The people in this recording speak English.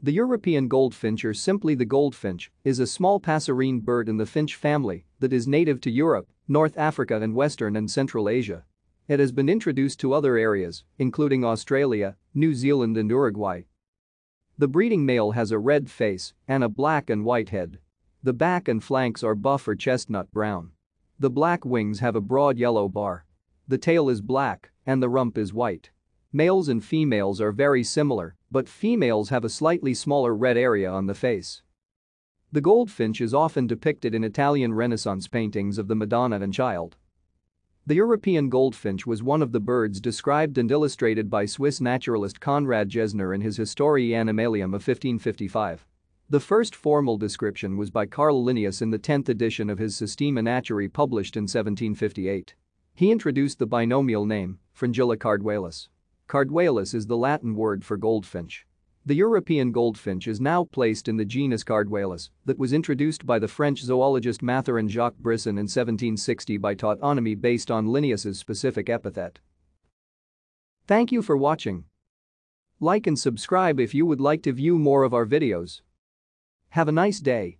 The European goldfinch or simply the goldfinch is a small passerine bird in the finch family that is native to Europe, North Africa and Western and Central Asia. It has been introduced to other areas, including Australia, New Zealand and Uruguay. The breeding male has a red face and a black and white head. The back and flanks are buff or chestnut brown. The black wings have a broad yellow bar. The tail is black and the rump is white. Males and females are very similar but females have a slightly smaller red area on the face. The goldfinch is often depicted in Italian Renaissance paintings of the Madonna and Child. The European goldfinch was one of the birds described and illustrated by Swiss naturalist Conrad Jesner in his Historia Animalium of 1555. The first formal description was by Carl Linnaeus in the 10th edition of his Systema Naturae published in 1758. He introduced the binomial name, Fringilla carduelis. Cardwalis is the Latin word for goldfinch. The European goldfinch is now placed in the genus Cardwalis that was introduced by the French zoologist Mathurin Jacques Brisson in 1760 by tautonomy based on Linnaeus's specific epithet. Thank you for watching. Like and subscribe if you would like to view more of our videos. Have a nice day.